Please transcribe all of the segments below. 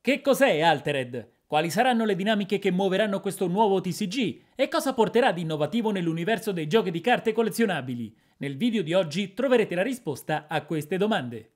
Che cos'è Altered? Quali saranno le dinamiche che muoveranno questo nuovo TCG? E cosa porterà di innovativo nell'universo dei giochi di carte collezionabili? Nel video di oggi troverete la risposta a queste domande.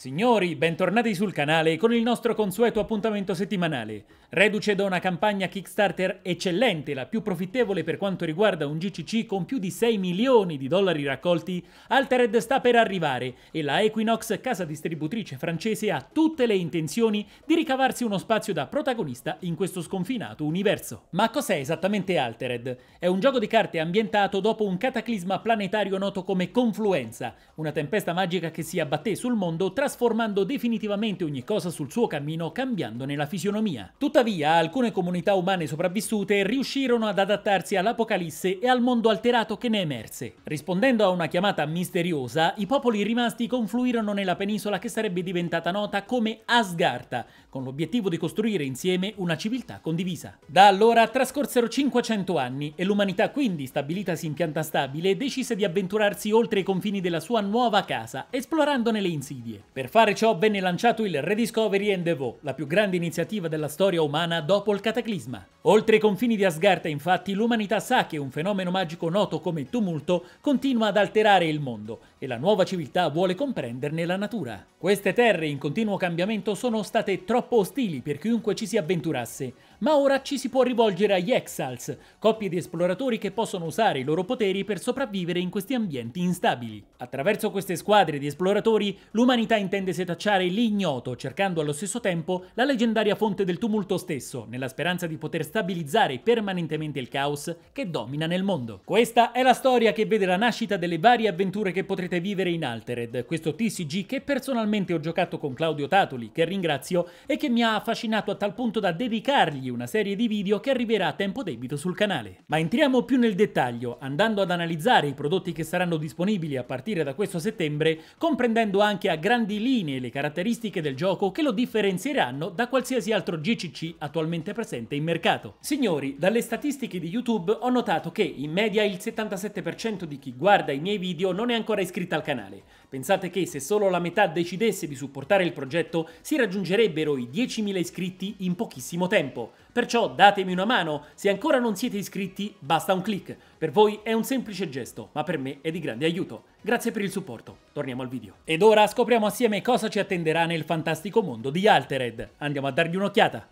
Signori, bentornati sul canale con il nostro consueto appuntamento settimanale. Reduce da una campagna Kickstarter eccellente, la più profittevole per quanto riguarda un GCC con più di 6 milioni di dollari raccolti, Altered sta per arrivare e la Equinox, casa distributrice francese, ha tutte le intenzioni di ricavarsi uno spazio da protagonista in questo sconfinato universo. Ma cos'è esattamente Altered? È un gioco di carte ambientato dopo un cataclisma planetario noto come Confluenza, una tempesta magica che si abbatté sul mondo tras trasformando definitivamente ogni cosa sul suo cammino cambiandone la fisionomia. Tuttavia, alcune comunità umane sopravvissute riuscirono ad adattarsi all'apocalisse e al mondo alterato che ne emerse. Rispondendo a una chiamata misteriosa, i popoli rimasti confluirono nella penisola che sarebbe diventata nota come Asgarta, con l'obiettivo di costruire insieme una civiltà condivisa. Da allora trascorsero 500 anni e l'umanità quindi, stabilitasi in pianta stabile, decise di avventurarsi oltre i confini della sua nuova casa, esplorandone le insidie. Per per fare ciò venne lanciato il Rediscovery Endeavour, la più grande iniziativa della storia umana dopo il cataclisma. Oltre i confini di Asgarta, infatti, l'umanità sa che un fenomeno magico noto come tumulto continua ad alterare il mondo e la nuova civiltà vuole comprenderne la natura. Queste terre in continuo cambiamento sono state troppo ostili per chiunque ci si avventurasse, ma ora ci si può rivolgere agli Exals, coppie di esploratori che possono usare i loro poteri per sopravvivere in questi ambienti instabili. Attraverso queste squadre di esploratori, l'umanità intende intende setacciare l'ignoto, cercando allo stesso tempo la leggendaria fonte del tumulto stesso, nella speranza di poter stabilizzare permanentemente il caos che domina nel mondo. Questa è la storia che vede la nascita delle varie avventure che potrete vivere in Altered, questo TCG che personalmente ho giocato con Claudio Tatoli, che ringrazio, e che mi ha affascinato a tal punto da dedicargli una serie di video che arriverà a tempo debito sul canale. Ma entriamo più nel dettaglio, andando ad analizzare i prodotti che saranno disponibili a partire da questo settembre, comprendendo anche a grandi linee e le caratteristiche del gioco che lo differenzieranno da qualsiasi altro GCC attualmente presente in mercato. Signori, dalle statistiche di YouTube ho notato che in media il 77% di chi guarda i miei video non è ancora iscritto al canale. Pensate che se solo la metà decidesse di supportare il progetto si raggiungerebbero i 10.000 iscritti in pochissimo tempo. Perciò datemi una mano, se ancora non siete iscritti basta un clic. Per voi è un semplice gesto, ma per me è di grande aiuto. Grazie per il supporto, torniamo al video. Ed ora scopriamo assieme cosa ci attenderà nel fantastico mondo di Altered. Andiamo a dargli un'occhiata.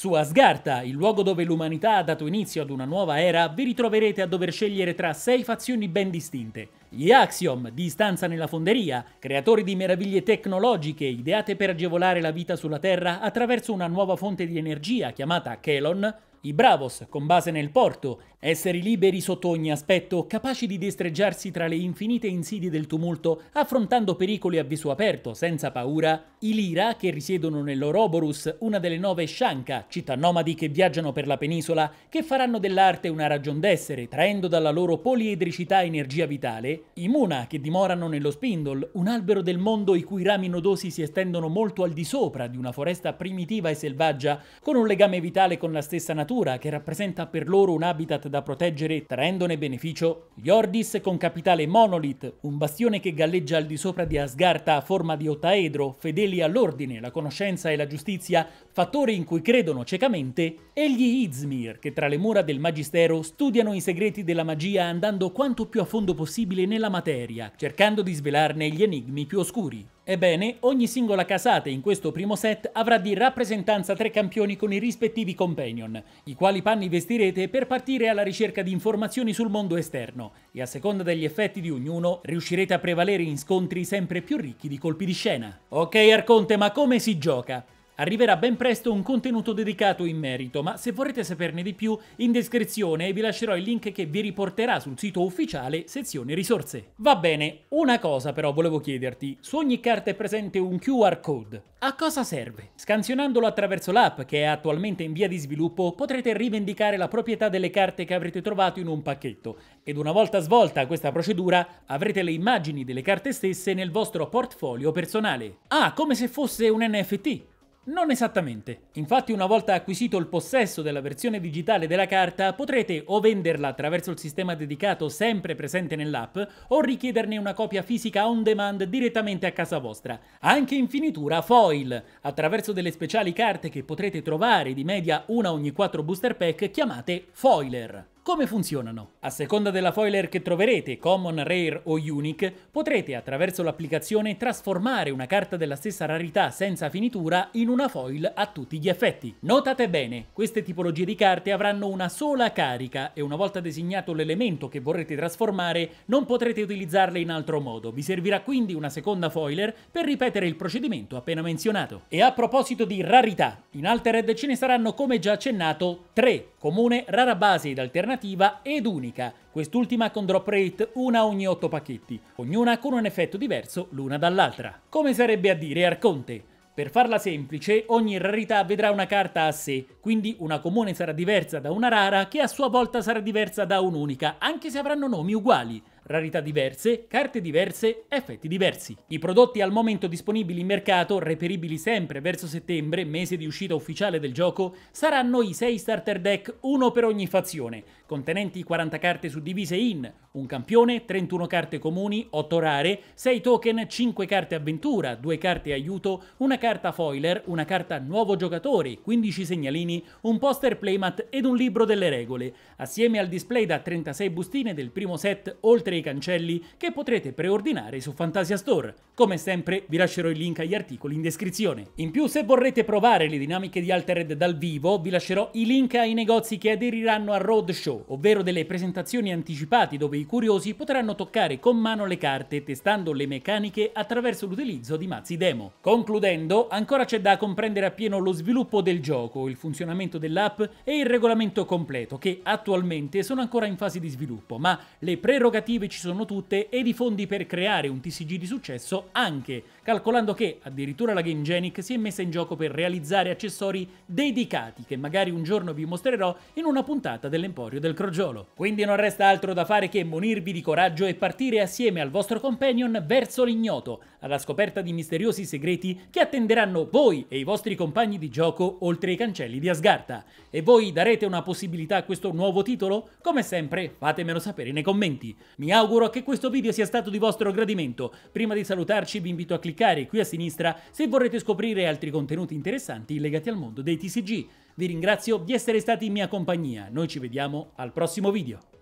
Su Asgarta, il luogo dove l'umanità ha dato inizio ad una nuova era, vi ritroverete a dover scegliere tra sei fazioni ben distinte. Gli Axiom, di stanza nella fonderia, creatori di meraviglie tecnologiche ideate per agevolare la vita sulla Terra attraverso una nuova fonte di energia chiamata Kelon, i Bravos, con base nel porto, esseri liberi sotto ogni aspetto, capaci di destreggiarsi tra le infinite insidie del tumulto, affrontando pericoli a viso aperto, senza paura. I Lira, che risiedono nell'Oroborus, una delle nove Shanka, città nomadi che viaggiano per la penisola, che faranno dell'arte una ragion d'essere, traendo dalla loro poliedricità energia vitale. I Muna, che dimorano nello Spindle, un albero del mondo i cui rami nodosi si estendono molto al di sopra di una foresta primitiva e selvaggia, con un legame vitale con la stessa natura natura che rappresenta per loro un habitat da proteggere traendone beneficio, gli Ordis con capitale Monolith, un bastione che galleggia al di sopra di Asgarta a forma di ottaedro, fedeli all'ordine, la conoscenza e la giustizia, fattori in cui credono ciecamente, e gli Izmir che tra le mura del Magistero studiano i segreti della magia andando quanto più a fondo possibile nella materia, cercando di svelarne gli enigmi più oscuri. Ebbene, ogni singola casata in questo primo set avrà di rappresentanza tre campioni con i rispettivi companion, i quali panni vestirete per partire alla ricerca di informazioni sul mondo esterno, e a seconda degli effetti di ognuno riuscirete a prevalere in scontri sempre più ricchi di colpi di scena. Ok Arconte, ma come si gioca? Arriverà ben presto un contenuto dedicato in merito, ma se vorrete saperne di più, in descrizione vi lascerò il link che vi riporterà sul sito ufficiale sezione risorse. Va bene, una cosa però volevo chiederti, su ogni carta è presente un QR code. A cosa serve? Scansionandolo attraverso l'app, che è attualmente in via di sviluppo, potrete rivendicare la proprietà delle carte che avrete trovato in un pacchetto, ed una volta svolta questa procedura avrete le immagini delle carte stesse nel vostro portfolio personale. Ah, come se fosse un NFT! Non esattamente. Infatti una volta acquisito il possesso della versione digitale della carta potrete o venderla attraverso il sistema dedicato sempre presente nell'app o richiederne una copia fisica on demand direttamente a casa vostra. Anche in finitura foil, attraverso delle speciali carte che potrete trovare di media una ogni 4 booster pack chiamate foiler. Come funzionano? A seconda della foiler che troverete, Common, Rare o Unique, potrete attraverso l'applicazione trasformare una carta della stessa rarità senza finitura in una foil a tutti gli effetti. Notate bene, queste tipologie di carte avranno una sola carica e una volta designato l'elemento che vorrete trasformare non potrete utilizzarle in altro modo, vi servirà quindi una seconda foiler per ripetere il procedimento appena menzionato. E a proposito di rarità, in Altered ce ne saranno come già accennato 3 Comune, rara base ed alternativa ed unica, quest'ultima con drop rate una ogni 8 pacchetti, ognuna con un effetto diverso l'una dall'altra. Come sarebbe a dire Arconte? Per farla semplice, ogni rarità vedrà una carta a sé, quindi una comune sarà diversa da una rara che a sua volta sarà diversa da un'unica, anche se avranno nomi uguali rarità diverse, carte diverse, effetti diversi. I prodotti al momento disponibili in mercato, reperibili sempre verso settembre, mese di uscita ufficiale del gioco, saranno i 6 starter deck, uno per ogni fazione, contenenti 40 carte suddivise in un campione, 31 carte comuni, 8 rare, 6 token, 5 carte avventura, 2 carte aiuto, una carta foiler, una carta nuovo giocatore, 15 segnalini, un poster playmat ed un libro delle regole. Assieme al display da 36 bustine del primo set, oltre dei cancelli che potrete preordinare su Fantasia Store. Come sempre vi lascerò il link agli articoli in descrizione. In più se vorrete provare le dinamiche di Altered dal vivo vi lascerò i link ai negozi che aderiranno a Roadshow, ovvero delle presentazioni anticipate dove i curiosi potranno toccare con mano le carte testando le meccaniche attraverso l'utilizzo di mazzi demo. Concludendo, ancora c'è da comprendere appieno lo sviluppo del gioco, il funzionamento dell'app e il regolamento completo che attualmente sono ancora in fase di sviluppo, ma le prerogative ci sono tutte ed i fondi per creare un TCG di successo anche calcolando che addirittura la Game Genic si è messa in gioco per realizzare accessori dedicati che magari un giorno vi mostrerò in una puntata dell'Emporio del Crogiolo. Quindi non resta altro da fare che munirvi di coraggio e partire assieme al vostro companion verso l'ignoto, alla scoperta di misteriosi segreti che attenderanno voi e i vostri compagni di gioco oltre i cancelli di Asgarta. E voi darete una possibilità a questo nuovo titolo? Come sempre fatemelo sapere nei commenti. Mi auguro che questo video sia stato di vostro gradimento. Prima di salutarci vi invito a cliccare cliccare qui a sinistra se vorrete scoprire altri contenuti interessanti legati al mondo dei TCG. Vi ringrazio di essere stati in mia compagnia, noi ci vediamo al prossimo video.